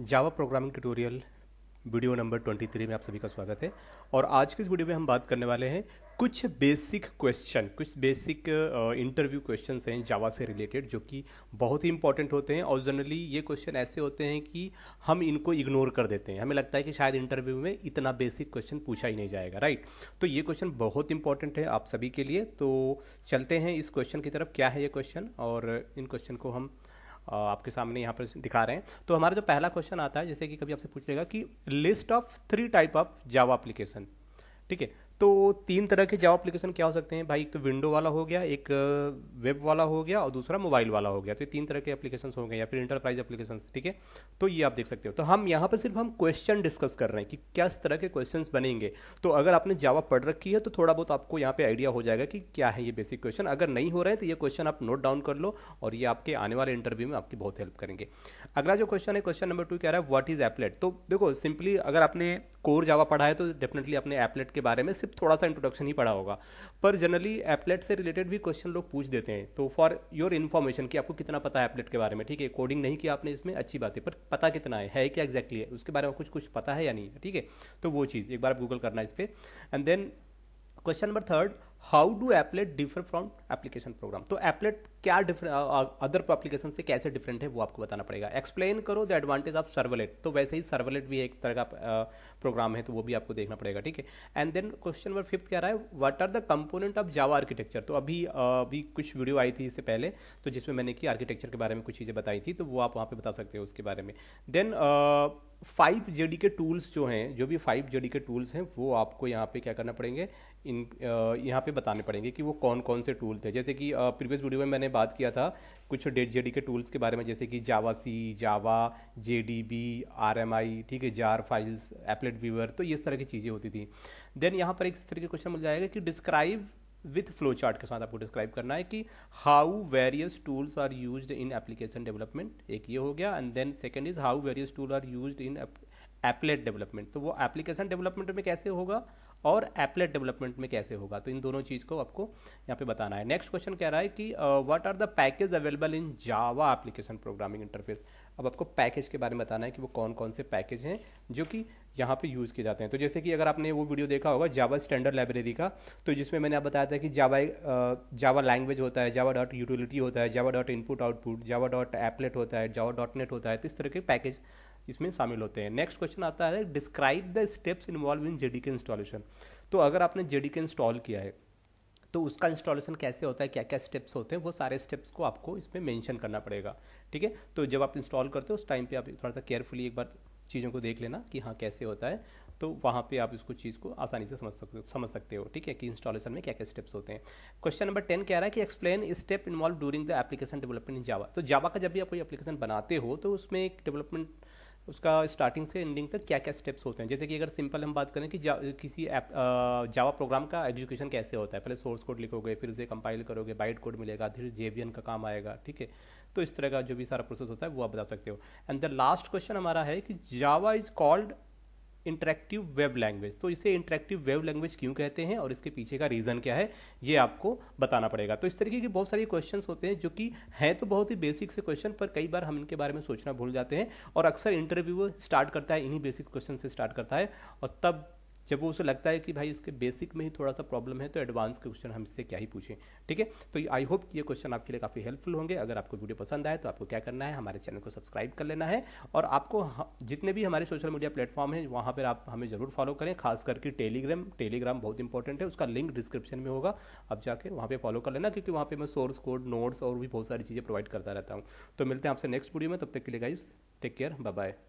जावा programming tutorial video number 23 में आप सभी का स्वागत है और आज के इस वीडियो में हम बात करने वाले हैं कुछ बेसिक क्वेश्चन कुछ बेसिक इंटरव्यू क्वेश्चन हैं जावा से रिलेटेड जो कि बहुत ही इंपॉर्टेंट होते हैं और जनरली ये क्वेश्चन ऐसे होते हैं कि हम इनको इग्नोर कर देते हैं हमें लगता है कि शायद इंटरव्यू में इतना बेसिक क्वेश्चन पूछा ही नहीं जाएगा राइट तो ये क्वेश्चन बहुत इंपॉर्टेंट है आप सभी के लिए तो चलते हैं इस क्वेश्चन की तरफ क्या है ये क्वेश्चन और इन क्वेश्चन को हम आपके सामने यहाँ पर दिखा रहे हैं तो हमारा जो पहला क्वेश्चन आता है जैसे कि कभी आपसे पूछ लेगा कि list of three type of Java application ठीक है तो तीन तरह के जाओ एप्लीकेशन क्या हो सकते हैं भाई एक तो विंडो वाला हो गया एक वेब वाला हो गया और दूसरा मोबाइल वाला हो गया तो ये तीन तरह के एप्लीकेशन हो गए या फिर इंटरप्राइज एप्लीकेशन ठीक है तो ये आप देख सकते हो तो हम यहाँ पर सिर्फ हम क्वेश्चन डिस्कस कर रहे हैं कि क्या इस तरह के क्वेश्चन बनेंगे तो अगर आपने जावा पढ़ रखी है तो थोड़ा बहुत आपको यहाँ पर आइडिया हो जाएगा कि क्या है ये बेसिक क्वेश्चन अगर नहीं हो रहे हैं तो ये क्वेश्चन आप नोट डाउन कर लो और ये आपके आने वाले इंटरव्यू में आपकी बहुत हेल्प करेंगे अगला जो क्वेश्चन है क्वेश्चन नंबर टू कह रहा है व्हाट इज एपलेट तो देखो सिंपली अगर आपने कोर जावा पढ़ा है तो डेफिनेटली अपने एपलेट के बारे में सिर्फ सिर्फ थोड़ा सा इंट्रोडक्शन ही पढ़ा होगा पर जनरली एप्लेट से रिलेटेड भी क्वेश्चन लोग पूछ देते हैं तो फॉर योर इन्फॉर्मेशन कि आपको कितना पता है एप्लेट के बारे में ठीक है कोडिंग नहीं किया आपने इसमें अच्छी बात है पर पता कितना है है क्या एग्जैक्टली है उसके बारे में कुछ कुछ पता है या नहीं ठीक है तो वो चीज़ एक बार आप गूगल करना इस पर and then question number third how do applet differ from application program तो एप्लेट क्या अदर एप्लीकेशन से कैसे डिफरेंट है वो आपको बताना पड़ेगा एक्सप्लेन करो द एडवांटेज ऑफ सर्वलेट तो वैसे ही सर्वलेट भी एक तरह का प्रोग्राम है तो वो भी आपको देखना पड़ेगा ठीक है and then question number fifth क्या रहा है what are the component of Java architecture तो अभी अभी कुछ वीडियो आई थी इससे पहले तो जिसमें मैंने कि आर्किटेक्चर के बारे में कुछ चीज़ें बताई थी तो वो आप वहाँ पर बता सकते हो उसके बारे में देन फाइव जे के टूल्स जो हैं जो भी फाइव जे के टूल्स हैं वो आपको यहाँ पे क्या करना पड़ेंगे इन यहाँ पे बताने पड़ेंगे कि वो कौन कौन से टूल थे जैसे कि प्रीवियस वीडियो में मैंने हमने बात किया था कुछ डेट जेडी के टूल्स के बारे में जैसे कि javac Java J D B R M I ठीक है जार फाइल्स एपलेट व्यूअर तो ये इस तरह की चीज़ें होती थी देन यहाँ पर एक इस तरह के क्वेश्चन मिल जाएगा कि डिस्क्राइब विथ फ्लो चार्ट के साथ आपको डिस्क्राइब करना है कि how various tools are use in application development एक ये हो गया and then second is how various tool are use in applet development तो वो एप्लीकेशन डेवलपमेंट में कैसे होगा और एपलेट डेवलपमेंट में कैसे होगा तो इन दोनों चीज़ को आपको यहाँ पे बताना है नेक्स्ट क्वेश्चन कह रहा है कि what are the package available in Java application programming interface अब आपको पैकेज के बारे में बताना है कि वो कौन कौन से पैकेज हैं जो कि यहाँ पे यूज़ किए जाते हैं तो जैसे कि अगर आपने वो वीडियो देखा होगा जावा स्टैंडर्ड लाइब्रेरी का तो जिसमें मैंने आप बताया था कि जावा जावा लैंग्वेज होता है जावा डॉट यूटिलिटी होता है Java dot input output Java dot applet होता है जावा डॉट नेट होता है तो इस तरह के पैकेज इसमें शामिल होते हैं नेक्स्ट क्वेश्चन आता है describe the steps involve in D K installation तो अगर आपने डी के इंस्टॉल किया है तो उसका इंस्टॉलेशन कैसे होता है क्या क्या स्टेप्स होते हैं वो सारे स्टेप्स को आपको इसमें मेंशन करना पड़ेगा ठीक है तो जब आप इंस्टॉल करते हो उस टाइम पे आप थोड़ा सा केयरफुली एक बार चीज़ों को देख लेना कि हाँ कैसे होता है तो वहाँ पे आप इसको चीज़ को आसानी से समझ सकते हो समझ सकते हो ठीक है कि इंस्टॉलेशन में क्या क्या स्टेप्स होते हैं क्वेश्चन नंबर टेन कह रहा है कि explain step involve during the application development in Java तो जावा का जब भी आप कोई एप्लीकेशन बनाते हो तो उसमें एक डेवलपमेंट उसका स्टार्टिंग से एंडिंग तक क्या क्या स्टेप्स होते हैं जैसे कि अगर सिंपल हम बात करें कि जा, किसी ऐप जावा प्रोग्राम का एग्जीक्यूशन कैसे होता है पहले सोर्स कोड लिखोगे फिर उसे कंपाइल करोगे बाइट कोड मिलेगा फिर जेवियन का काम आएगा ठीक है तो इस तरह का जो भी सारा प्रोसेस होता है वो आप बता सकते हो एंड द लास्ट क्वेश्चन हमारा है कि Java is called interactive web language तो इसे इंटरेक्टिव वेब लैंग्वेज क्यों कहते हैं और इसके पीछे का रीज़न क्या है ये आपको बताना पड़ेगा तो इस तरीके के बहुत सारे क्वेश्चंस होते हैं जो कि हैं तो बहुत ही बेसिक से क्वेश्चन पर कई बार हम इनके बारे में सोचना भूल जाते हैं और अक्सर इंटरव्यू स्टार्ट करता है इन्हीं बेसिक क्वेश्चन से स्टार्ट करता है और तब जब वो उसे लगता है कि भाई इसके बेसिक में ही थोड़ा सा प्रॉब्लम है तो एडवांस क्वेश्चन हम इससे क्या ही पूछें ठीक है तो आई होप ये क्वेश्चन आपके लिए काफ़ी हेल्पफुल होंगे अगर आपको वीडियो पसंद आए तो आपको क्या करना है हमारे चैनल को सब्सक्राइब कर लेना है और आपको जितने भी हमारे सोशल मीडिया प्लेटफॉर्म हैं वहाँ पर आप हमें ज़रूर फॉलो करें खास करके टेलीग्राम टेलीग्राम बहुत इंपॉर्टेंट है उसका लिंक डिस्क्रिप्शन में होगा आप जाके वहाँ पर फॉलो कर लेना क्योंकि वहाँ पर मैं सोर्स कोड नोट्स और भी बहुत सारी चीज़ें प्रोवाइड करता रहता हूँ तो मिलते हैं आपसे नेक्स्ट वीडियो में तब तक के लिए गाइज टेक केयर बाय